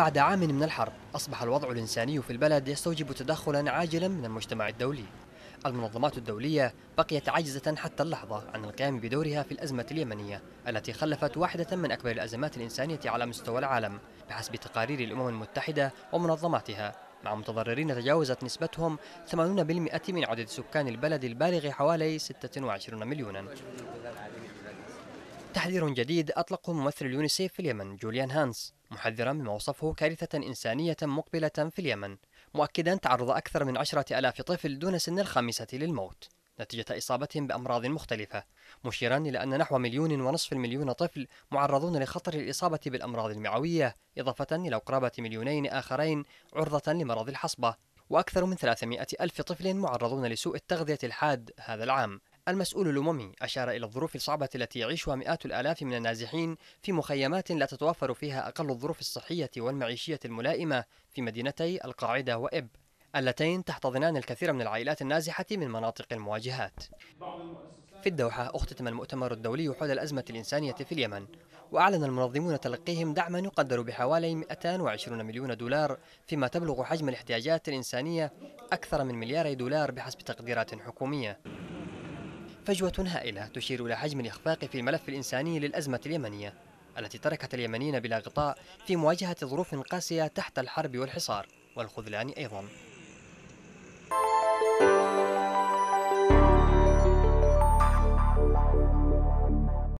بعد عام من الحرب أصبح الوضع الإنساني في البلد يستوجب تدخلا عاجلا من المجتمع الدولي المنظمات الدولية بقيت عاجزة حتى اللحظة عن القيام بدورها في الأزمة اليمنية التي خلفت واحدة من أكبر الأزمات الإنسانية على مستوى العالم بحسب تقارير الأمم المتحدة ومنظماتها مع متضررين تجاوزت نسبتهم 80% من عدد سكان البلد البالغ حوالي 26 مليونا تحذير جديد أطلقه ممثل اليونيسيف في اليمن جوليان هانس محذرا مما وصفه كارثة إنسانية مقبلة في اليمن مؤكدا تعرض أكثر من عشرة ألاف طفل دون سن الخامسة للموت نتيجة إصابتهم بأمراض مختلفة مشيرا إلى أن نحو مليون ونصف المليون طفل معرضون لخطر الإصابة بالأمراض المعوية إضافة إلى قرابة مليونين آخرين عرضة لمرض الحصبة وأكثر من 300 ألف طفل معرضون لسوء التغذية الحاد هذا العام المسؤول الأممي أشار إلى الظروف الصعبة التي يعيشها مئات الآلاف من النازحين في مخيمات لا تتوافر فيها أقل الظروف الصحية والمعيشية الملائمة في مدينتي القاعدة وإب اللتين تحتضنان الكثير من العائلات النازحة من مناطق المواجهات في الدوحة اختتم المؤتمر الدولي حول الأزمة الإنسانية في اليمن وأعلن المنظمون تلقيهم دعما يقدر بحوالي 220 مليون دولار فيما تبلغ حجم الاحتياجات الإنسانية أكثر من ملياري دولار بحسب تقديرات حكومية فجوة هائلة تشير إلى حجم الإخفاق في الملف الإنساني للأزمة اليمنية التي تركت اليمنيين بلا غطاء في مواجهة ظروف قاسية تحت الحرب والحصار والخذلان أيضاً